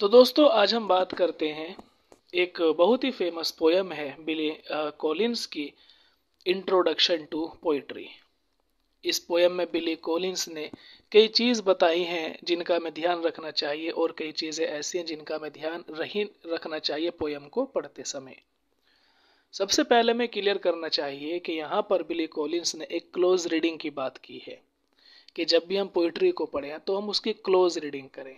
तो दोस्तों आज हम बात करते हैं एक बहुत ही फेमस पोयम है बिली कॉलिंस uh, की इंट्रोडक्शन टू पोइट्री इस पोयम में बिली कोलिन्स ने कई चीज़ बताई हैं जिनका मैं ध्यान रखना चाहिए और कई चीज़ें ऐसी हैं जिनका मैं ध्यान रही रखना चाहिए पोयम को पढ़ते समय सबसे पहले मैं क्लियर करना चाहिए कि यहाँ पर बिली कॉलिंस ने एक क्लोज रीडिंग की बात की है कि जब भी हम पोइट्री को पढ़ें तो हम उसकी क्लोज रीडिंग करें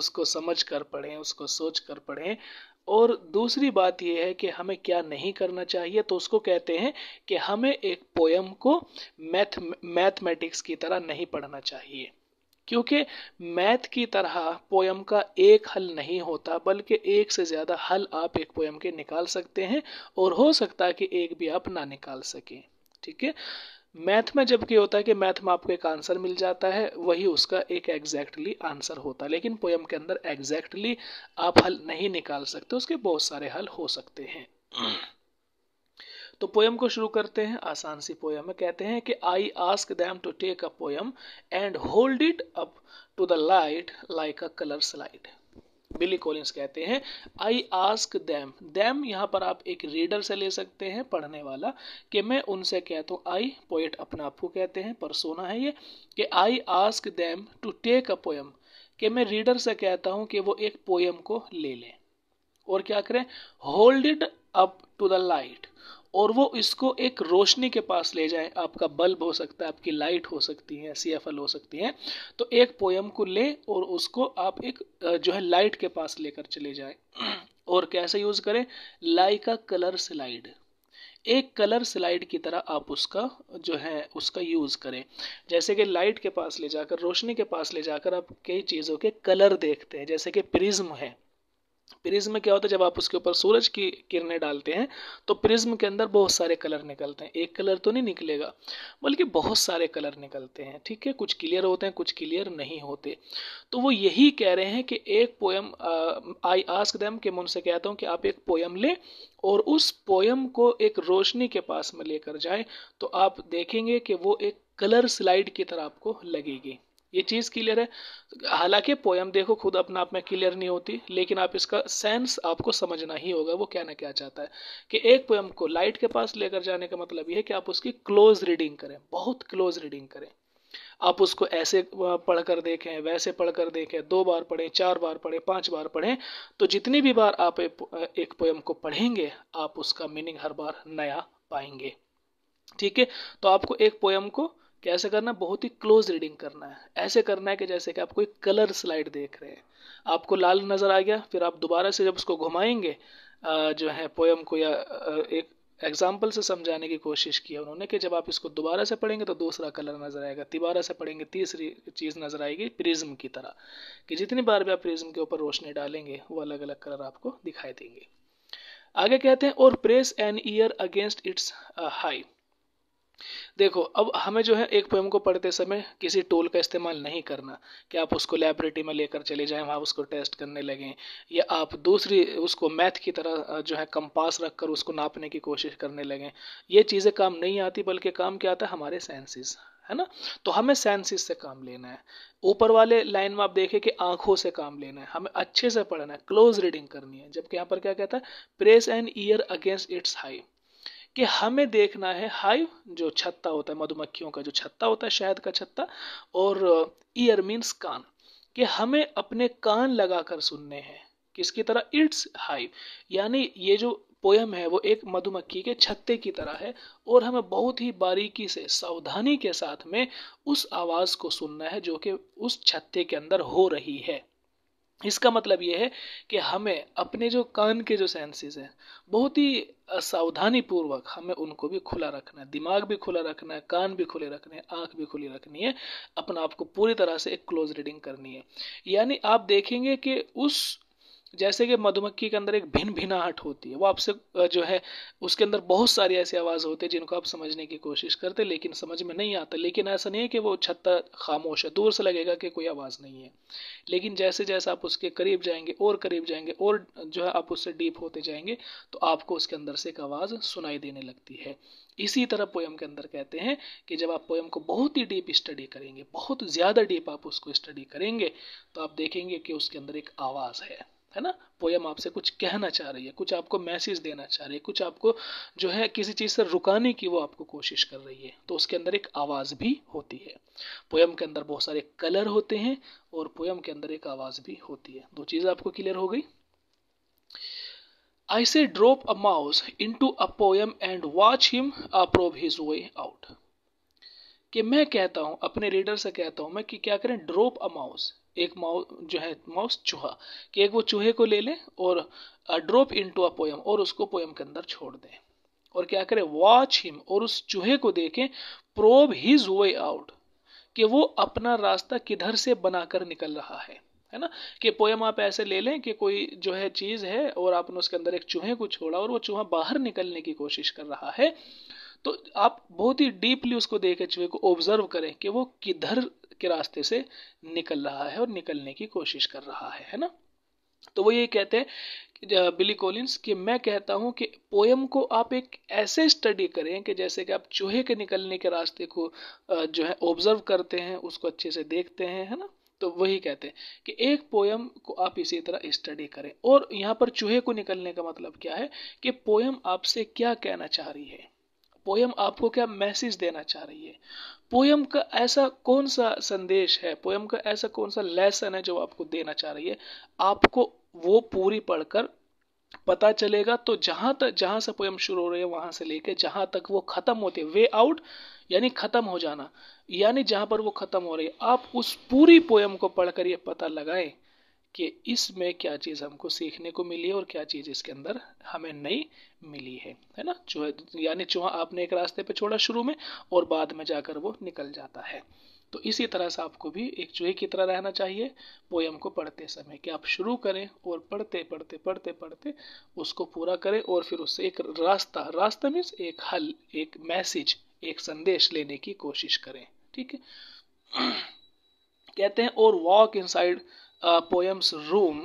उसको समझ कर पढ़ें उसको सोच कर पढ़ें और दूसरी बात यह है कि हमें क्या नहीं करना चाहिए तो उसको कहते हैं कि हमें एक पोयम को मैथ मैथमेटिक्स की तरह नहीं पढ़ना चाहिए क्योंकि मैथ की तरह पोयम का एक हल नहीं होता बल्कि एक से ज़्यादा हल आप एक पोयम के निकाल सकते हैं और हो सकता है कि एक भी आप ना निकाल सकें ठीक है मैथ में जबकि होता है कि मैथ में आपको एक आंसर मिल जाता है वही उसका एक एग्जैक्टली आंसर होता है लेकिन पोयम के अंदर एग्जैक्टली आप हल नहीं निकाल सकते उसके बहुत सारे हल हो सकते हैं तो पोएम को शुरू करते हैं आसान सी पोयम में कहते हैं कि I ask them to take a poem and hold it up to the light like a colour slide Billy Collins कहते हैं आई आस्क दैम दैम यहाँ पर आप एक रीडर से ले सकते हैं पढ़ने वाला कि मैं उनसे कहता हूँ आई पोएट अपना आपको कहते हैं परसोना है ये कि I ask them to take a poem कि मैं रीडर से कहता हूँ कि वो एक पोएम को ले लें और क्या करें hold it up to the light और वो इसको एक रोशनी के पास ले जाए आपका बल्ब हो सकता है आपकी लाइट हो सकती है सी हो सकती है तो एक पोएम को ले और उसको आप एक जो है लाइट के पास लेकर चले जाए और कैसे यूज़ करें लाइका कलर स्लाइड एक कलर स्लाइड की तरह आप उसका जो है उसका यूज़ करें जैसे कि लाइट के पास ले जाकर रोशनी के पास ले जाकर आप कई चीज़ों के कलर देखते हैं जैसे कि प्रिज्म है प्रिज्म क्या होता है जब आप उसके ऊपर सूरज की किरणें डालते हैं तो प्रिज्म के अंदर बहुत सारे कलर निकलते हैं एक कलर तो नहीं निकलेगा बल्कि बहुत सारे कलर निकलते हैं ठीक है कुछ क्लियर होते हैं कुछ क्लियर नहीं होते तो वो यही कह रहे हैं कि एक पोएम आई आस्क दैम कि मैं उनसे कहता हूँ कि आप एक पोएम लें और उस पोएम को एक रोशनी के पास में लेकर जाएं तो आप देखेंगे कि वो एक कलर स्लाइड की तरह आपको लगेगी ये चीज़ क्लियर है हालांकि पोयम देखो खुद अपने आप में क्लियर नहीं होती लेकिन आप इसका सेंस आपको समझना ही होगा वो क्या ना क्या चाहता है कि एक पोयम को लाइट के पास लेकर जाने का मतलब ये है कि आप उसकी क्लोज रीडिंग करें बहुत क्लोज रीडिंग करें आप उसको ऐसे पढ़कर देखें वैसे पढ़कर देखें दो बार पढ़ें चार बार पढ़ें पांच बार पढ़ें तो जितनी भी बार आप एक पोयम को पढ़ेंगे आप उसका मीनिंग हर बार नया पाएंगे ठीक है तो आपको एक पोयम को कैसे करना है बहुत ही क्लोज रीडिंग करना है ऐसे करना है कि जैसे कि आप कोई कलर स्लाइड देख रहे हैं आपको लाल नज़र आ गया फिर आप दोबारा से जब उसको घुमाएंगे जो है पोएम को या एक एग्जाम्पल से समझाने की कोशिश की है उन्होंने कि जब आप इसको दोबारा से पढ़ेंगे तो दूसरा कलर नज़र आएगा तिबारा से पढ़ेंगे तीसरी चीज़ नज़र आएगी प्रिज्म की तरह कि जितनी बार भी आप प्रिज्म के ऊपर रोशनी डालेंगे वो अलग अलग कलर आपको दिखाई देंगे आगे कहते हैं और press an ear against its hive देखो अब हमें जो है एक पोएम को पढ़ते समय किसी टूल का इस्तेमाल नहीं करना कि आप उसको लाइब्रेरी में लेकर चले जाएं वहाँ उसको टेस्ट करने लगें या आप दूसरी उसको मैथ की तरह जो है कंपास रख कर उसको नापने की कोशिश करने लगें ये चीज़ें काम नहीं आती बल्कि काम क्या आता है हमारे सेंसेस है ना तो हमें सेंसेस से काम लेना है ऊपर वाले लाइन में आप देखें कि आंखों से काम लेना है हमें अच्छे से पढ़ना है क्लोज रीडिंग करनी है जबकि यहाँ पर क्या कहता है press and ear against its hive कि हमें देखना है हाइव जो छत्ता होता है मधुमक्खियों का जो छत्ता होता है शहद का छत्ता और ईयर मीन्स कान कि हमें अपने कान लगाकर सुनने हैं किसकी तरह इट्स हाइव यानी ये जो पोयम है वो एक मधुमक्खी के छत्ते की तरह है और हमें बहुत ही बारीकी से सावधानी के साथ में उस आवाज़ को सुनना है जो कि उस छत्ते के अंदर हो रही है इसका मतलब ये है कि हमें अपने जो कान के जो सेंसेस हैं बहुत ही सावधानी पूर्वक हमें उनको भी खुला रखना है दिमाग भी खुला रखना है कान भी खुले रखने हैं आँख भी खुली रखनी है अपना आप को पूरी तरह से एक क्लोज रीडिंग करनी है यानी आप देखेंगे कि उस जैसे कि मधुमक्खी के अंदर एक भिन्न भिनाहट होती है वो आपसे जो है उसके अंदर बहुत सारी ऐसी आवाज़ होती है जिनको आप समझने की कोशिश करते लेकिन समझ में नहीं आता लेकिन ऐसा नहीं है कि वो छत्ता खामोश है दूर से लगेगा कि कोई आवाज़ नहीं है लेकिन जैसे जैसे आप उसके करीब जाएंगे और करीब जाएंगे और जो है आप उससे डीप होते जाएंगे तो आपको उसके अंदर से एक आवाज़ सुनाई देने लगती है इसी तरह पोएम के अंदर कहते हैं कि जब आप पोएम को बहुत ही डीप स्टडी करेंगे बहुत ज़्यादा डीप आप उसको स्टडी करेंगे तो आप देखेंगे कि उसके अंदर एक आवाज़ है है ना पोयम आपसे कुछ कहना चाह रही है कुछ आपको मैसेज देना चाह रही है कुछ आपको जो है किसी चीज़ से रुकाने की वो आपको कोशिश कर रही है तो उसके अंदर एक आवाज़ भी होती है पोयम के अंदर बहुत सारे कलर होते हैं और पोयम के अंदर एक आवाज़ भी होती है दो चीज़ आपको क्लियर हो गई I say drop a mouse into a poem and watch him probe his way out कि मैं कहता हूं अपने रीडर से कहता हूं मैं कि क्या करें ड्रॉप अ माउस एक माउस जो है माउस चूहा कि एक वो चूहे को ले लें और drop into a poem और उसको पोएम के अंदर छोड़ दें और क्या करें वॉच हिम और उस चूहे को देखें प्रोब हिज वे आउट कि वो अपना रास्ता किधर से बनाकर निकल रहा है है ना कि पोएम आप ऐसे ले लें कि कोई जो है चीज़ है और आपने उसके अंदर एक चूहे को छोड़ा और वो चूहा बाहर निकलने की कोशिश कर रहा है तो आप बहुत ही डीपली उसको देखें चूहे को ऑब्जर्व करें कि वो किधर के रास्ते से निकल रहा है और निकलने की कोशिश कर रहा है है ना तो वो ये कहते हैं बिली कोलिंस कि मैं कहता हूँ कि पोएम को आप एक ऐसे स्टडी करें कि जैसे कि आप चूहे के निकलने के रास्ते को जो है ऑब्जर्व करते हैं उसको अच्छे से देखते हैं है ना तो वही कहते हैं कि एक पोयम को आप इसी तरह स्टडी करें और यहाँ पर चूहे को निकलने का मतलब क्या है कि पोयम आपसे क्या कहना चाह रही है पोयम आपको क्या मैसेज देना चाह रही है पोयम का ऐसा कौन सा संदेश है पोयम का ऐसा कौन सा लेसन है जो आपको देना चाह रही है आपको वो पूरी पढ़कर पता चलेगा तो जहां तक जहां से पोयम शुरू हो रही है वहां से लेके जहां तक वो खत्म होती है वे आउट यानी खत्म हो जाना यानी जहां पर वो खत्म हो रही है आप उस पूरी पोयम को पढ़कर ये पता लगाएं कि इसमें क्या चीज़ हमको सीखने को मिली है और क्या चीज़ इसके अंदर हमें नई मिली है है ना चूहा यानी चूहा आपने एक रास्ते पे छोड़ा शुरू में और बाद में जाकर वो निकल जाता है तो इसी तरह से आपको भी एक चूहे की तरह रहना चाहिए पोएम को पढ़ते समय कि आप शुरू करें और पढ़ते पढ़ते पढ़ते पढ़ते उसको पूरा करें और फिर उससे एक रास्ता रास्ता मीन्स एक हल एक मैसेज एक संदेश लेने की कोशिश करें ठीक है कहते हैं और walk inside a room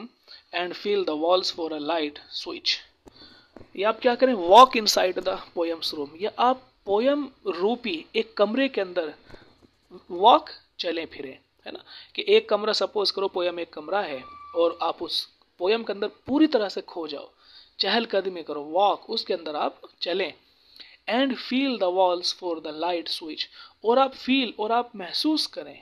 and feel the walls for a light switch switch या आप क्या करें walk inside the poem's room या आप पोएम रूपी एक कमरे के अंदर वॉक चले फिरें है ना कि एक कमरा सपोज करो पोयम एक कमरा है और आप उस पोयम के अंदर पूरी तरह से खो जाओ चहलकदमी करो वॉक उसके अंदर आप चलें and feel the walls for the light switch और आप फील और आप महसूस करें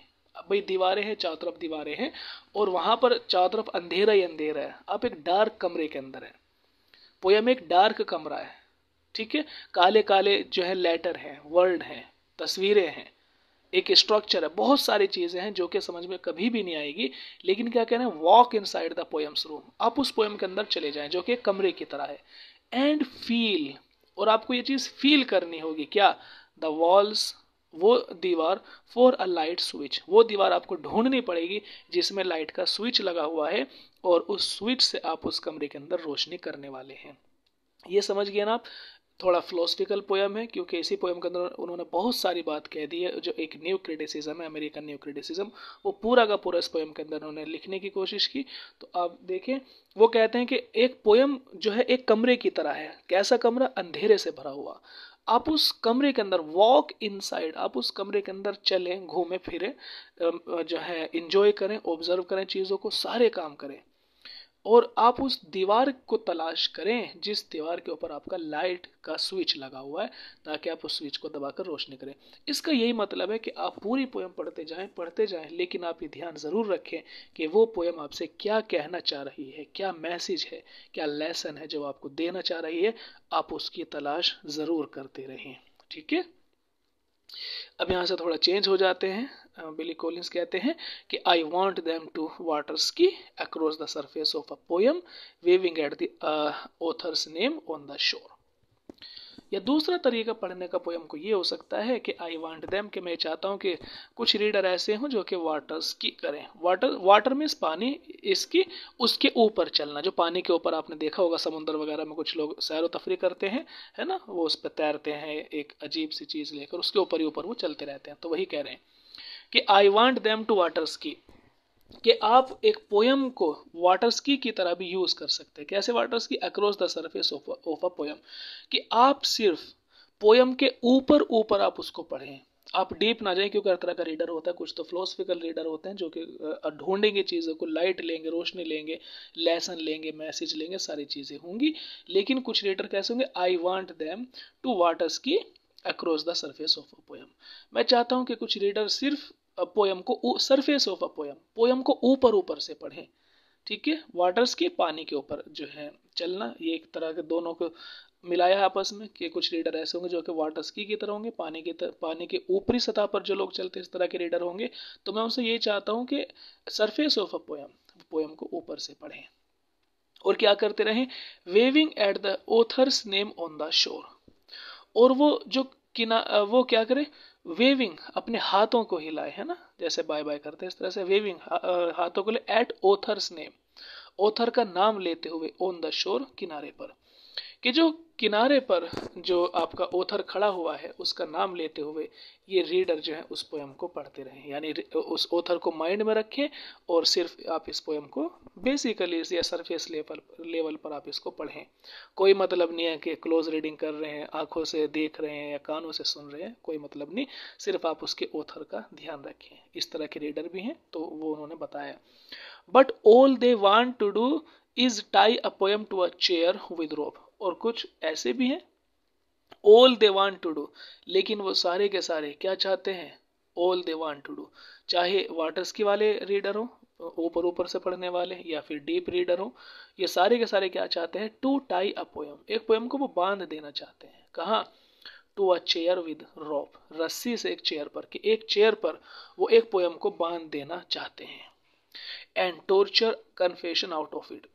भाई दीवारें हैं चारों तरफ दीवारें हैं और वहां पर चारों तरफ अंधेरा ही अंधेरा है आप एक डार्क कमरे के अंदर है पोया में एक डार्क कमरा है ठीक है काले काले जो है लेटर हैं वर्ड हैं तस्वीरें हैं एक स्ट्रक्चर है बहुत सारी चीज़ें हैं जो कि समझ में कभी भी नहीं आएगी लेकिन क्या कह रहे हैं walk inside the poem's room आप उस पोएम के अंदर चले जाएं जो कि कमरे की तरह है एंड फील और आपको ये चीज़ फील करनी होगी क्या द वॉल्स वो दीवार फॉर अ लाइट स्विच वो दीवार आपको ढूंढनी पड़ेगी जिसमें लाइट का स्विच लगा हुआ है और उस स्विच से आप उस कमरे के अंदर रोशनी करने वाले हैं ये समझ गए ना आप थोड़ा फिलोसफिकल पोएम है क्योंकि इसी पोएम के अंदर उन्होंने बहुत सारी बात कह दी है जो एक न्यू क्रिटिसिज्म है अमेरिकन न्यू क्रिटिसिज्म वो पूरा का पूरा इस पोएम के अंदर उन्होंने लिखने की कोशिश की तो आप देखें वो कहते हैं कि एक पोएम जो है एक कमरे की तरह है कैसा कमरा अंधेरे से भरा हुआ आप उस कमरे के अंदर वॉक इनसाइड आप उस कमरे के अंदर चलें घूमें फिरें जो है इन्जॉय करें ऑब्जर्व करें चीज़ों को सारे काम करें और आप उस दीवार को तलाश करें जिस दीवार के ऊपर आपका लाइट का स्विच लगा हुआ है ताकि आप उस स्विच को दबाकर रोशनी करें इसका यही मतलब है कि आप पूरी पोएम पढ़ते जाएं पढ़ते जाएं लेकिन आप ये ध्यान ज़रूर रखें कि वो पोएम आपसे क्या कहना चाह रही है क्या मैसेज है क्या लेसन है जो आपको देना चाह रही है आप उसकी तलाश ज़रूर करते रहें ठीक है अब यहाँ से थोड़ा चेंज हो जाते हैं बिली कोलिंस कहते हैं कि I want them to water ski across the surface of a poem waving at the author's name on the shore या दूसरा तरीका पढ़ने का पोएम को ये हो सकता है कि आई वांट देम कि मैं चाहता हूँ कि कुछ रीडर ऐसे हों जो कि वाटर्स की करें वाटर वाटर मीन्स पानी इसकी उसके ऊपर चलना जो पानी के ऊपर आपने देखा होगा समुंदर वगैरह में कुछ लोग सैर व तफरी करते हैं है ना वो उस पर तैरते हैं एक अजीब सी चीज़ लेकर उसके ऊपर ही ऊपर वो चलते रहते हैं तो वही कह रहे हैं कि I want them to waters ski कि आप एक पोयम को वाटर्स की तरह भी यूज़ कर सकते हैं कैसे water across the surface of a poem कि आप सिर्फ पोयम के ऊपर ऊपर आप उसको पढ़ें आप डीप ना जाएं क्योंकि हर तरह का रीडर होता है कुछ तो फिलोसफिकल रीडर होते हैं जो कि ढूंढेंगे चीज़ों को लाइट लेंगे रोशनी लेंगे लेसन लेंगे मैसेज लेंगे सारी चीज़ें होंगी लेकिन कुछ रीडर कैसे होंगे I want them to waters ski across the surface of a poem मैं चाहता हूँ कि कुछ रीडर सिर्फ पोयम को surface of a poem poem को ऊपर ऊपर से पढ़ें ठीक है वाटर्स के पानी के ऊपर जो है चलना ये एक तरह के दोनों को मिलाया है आपस में कि कुछ रीडर ऐसे होंगे जो कि वाटर स्की की तरह होंगे पानी के तर, पानी के ऊपरी सतह पर जो लोग चलते इस तरह के रीडर होंगे तो मैं उनसे ये चाहता हूँ कि surface of a poem poem को ऊपर से पढ़ें और क्या करते रहें waving at the author's name on the shore और वो जो किना वो क्या करें वेविंग अपने हाथों को हिलाए है ना जैसे बाय बाय करते हैं इस तरह से वेविंग हाथों को ले एट ओथर्स नेम ओथर का नाम लेते हुए ऑन द शोर किनारे पर कि जो किनारे पर जो आपका ऑथर खड़ा हुआ है उसका नाम लेते हुए ये रीडर जो है उस पोएम को पढ़ते रहे यानी उस ऑथर को माइंड में रखें और सिर्फ आप इस पोएम को बेसिकली या सरफेस लेवल लेवल पर आप इसको पढ़ें कोई मतलब नहीं है कि क्लोज रीडिंग कर रहे हैं आंखों से देख रहे हैं या कानों से सुन रहे हैं कोई मतलब नहीं सिर्फ आप उसके ऑथर का ध्यान रखें इस तरह के रीडर भी हैं तो वो उन्होंने बताया but all they want to do is tie a poem to a chair with rope और कुछ ऐसे भी हैं all they want to do लेकिन वो सारे के सारे क्या चाहते हैं all they want to do चाहे वाटर्स की वाले रीडर हो ऊपर ऊपर से पढ़ने वाले या फिर डीप रीडर हो ये सारे के सारे क्या चाहते हैं टू टाई अ पोएम एक पोएम को वो बांध देना चाहते हैं कहाँ to a chair with rope रस्सी से एक चेयर पर कि एक चेयर पर वो एक पोएम को बांध देना चाहते हैं and torture confession out of it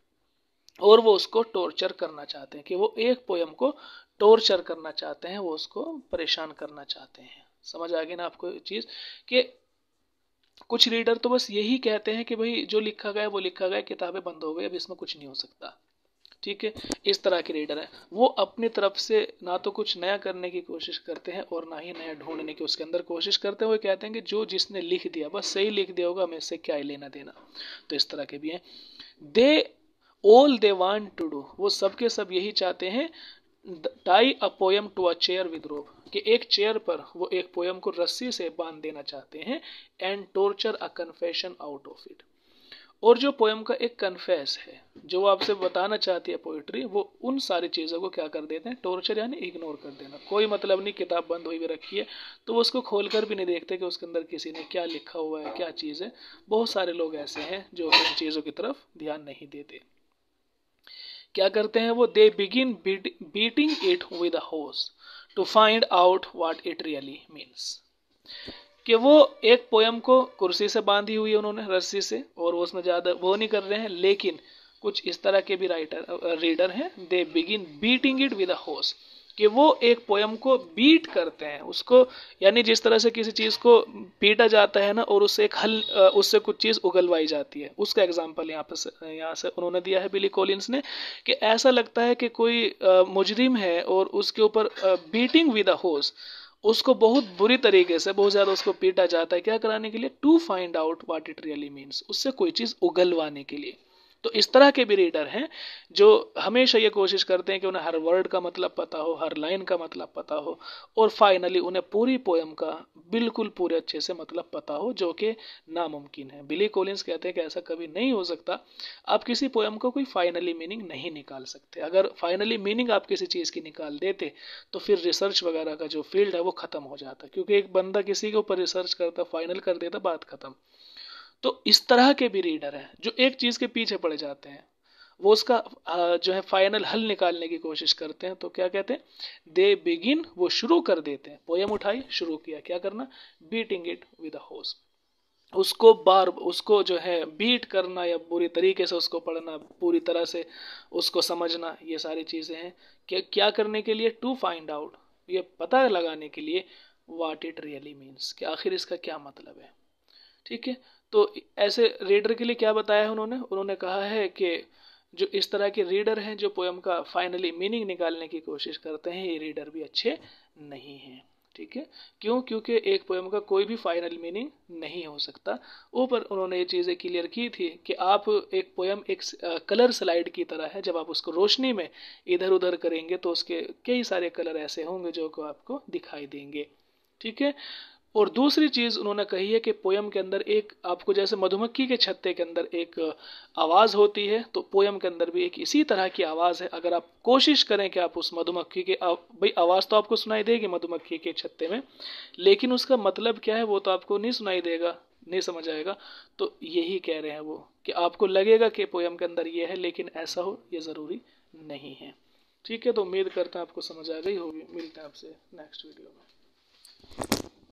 और वो उसको टॉर्चर करना चाहते हैं कि वो एक पोयम को टॉर्चर करना चाहते हैं वो उसको परेशान करना चाहते हैं समझ आ गई ना आपको चीज़ कि कुछ रीडर तो बस यही कहते हैं कि भाई जो लिखा गया वो लिखा गया किताबें बंद हो गई अब इसमें कुछ नहीं हो सकता ठीक है इस तरह के रीडर हैं वो अपनी तरफ से ना तो कुछ नया करने की कोशिश करते हैं और ना ही नया ढूंढने की उसके अंदर कोशिश करते हुए कहते हैं कि जो जिसने लिख दिया बस सही लिख दिया होगा हमें इससे क्या ही लेना देना तो इस तरह के भी हैं they all they want to do वो सबके सब यही चाहते हैं tie a poem to a chair with rope कि एक चेयर पर वो एक पोयम को रस्सी से बांध देना चाहते हैं and torture a confession out of it और जो पोयम का एक कन्फेस है जो वो आपसे बताना चाहती है पोइट्री वो उन सारी चीज़ों को क्या कर देते हैं टॉर्चर यानी इग्नोर कर देना कोई मतलब नहीं किताब बंद हुई भी रखी है तो वो उसको खोल कर भी नहीं देखते कि उसके अंदर किसी ने क्या लिखा हुआ है क्या चीज़ है बहुत सारे लोग ऐसे हैं जो उन चीज़ों की तरफ ध्यान नहीं देते क्या करते हैं वो they begin beating it with a hose to find out what it really means कि वो एक पोयम को कुर्सी से बांधी हुई है उन्होंने रस्सी से और वो उसमें ज़्यादा वो नहीं कर रहे हैं लेकिन कुछ इस तरह के भी राइटर रीडर हैं they begin beating it with a hose कि वो एक पोयम को बीट करते हैं उसको यानी जिस तरह से किसी चीज़ को पीटा जाता है ना और उससे एक हल उससे कुछ चीज़ उगलवाई जाती है उसका एग्जाम्पल यहाँ पर यहाँ से उन्होंने दिया है बिली कोलिन्स ने कि ऐसा लगता है कि कोई मुजरिम है और उसके ऊपर बीटिंग विद अ होस उसको बहुत बुरी तरीके से बहुत ज़्यादा उसको पीटा जाता है क्या कराने के लिए to find out what it really means उससे कोई चीज़ उगलवाने के लिए तो इस तरह के भी रीडर हैं जो हमेशा ये कोशिश करते हैं कि उन्हें हर वर्ड का मतलब पता हो हर लाइन का मतलब पता हो और फाइनली उन्हें पूरी पोएम का बिल्कुल पूरे अच्छे से मतलब पता हो जो कि नामुमकिन है बिली कोलिंस कहते हैं कि ऐसा कभी नहीं हो सकता आप किसी पोएम को कोई फाइनली मीनिंग नहीं निकाल सकते अगर फाइनली मीनिंग आप किसी चीज़ की निकाल देते तो फिर रिसर्च वगैरह का जो फील्ड है वो ख़त्म हो जाता क्योंकि एक बंदा किसी के ऊपर रिसर्च करता फाइनल कर देता बात ख़त्म तो इस तरह के भी रीडर हैं जो एक चीज़ के पीछे पड़ जाते हैं वो उसका जो है फाइनल हल निकालने की कोशिश करते हैं तो क्या कहते हैं दे बिगिन वो शुरू कर देते हैं पोयम उठाई शुरू किया क्या करना बीटिंग इट विद अ होस उसको बार उसको जो है बीट करना या पूरी तरीके से उसको पढ़ना पूरी तरह से उसको समझना ये सारी चीज़ें हैं क्या क्या करने के लिए टू फाइंड आउट ये पता लगाने के लिए वाट इट रियली मीन्स कि आखिर इसका क्या मतलब है ठीक है तो ऐसे रीडर के लिए क्या बताया है उन्होंने उन्होंने कहा है कि जो इस तरह के रीडर हैं जो पोएम का फाइनली मीनिंग निकालने की कोशिश करते हैं ये रीडर भी अच्छे नहीं हैं ठीक है क्यों क्योंकि एक पोएम का कोई भी फाइनल मीनिंग नहीं हो सकता ऊपर उन्होंने ये चीज़ें क्लियर की थी कि आप एक पोएम एक कलर स्लाइड की तरह है जब आप उसको रोशनी में इधर उधर करेंगे तो उसके कई सारे कलर ऐसे होंगे जो को आपको दिखाई देंगे ठीक है और दूसरी चीज़ उन्होंने कही है कि पोयम के अंदर एक आपको जैसे मधुमक्खी के छत्ते के अंदर एक आवाज़ होती है तो पोयम के अंदर भी एक इसी तरह की आवाज़ है अगर आप कोशिश करें कि आप उस मधुमक्खी के भाई आवाज़ तो आपको सुनाई देगी मधुमक्खी के छत्ते में लेकिन उसका मतलब क्या है वो तो आपको नहीं सुनाई देगा नहीं समझ आएगा तो यही कह रहे हैं वो कि आपको लगेगा कि पोयम के अंदर ये है लेकिन ऐसा हो ये ज़रूरी नहीं है ठीक है तो उम्मीद करते हैं आपको समझ आ गई होगी मिलते हैं आपसे नेक्स्ट वीडियो में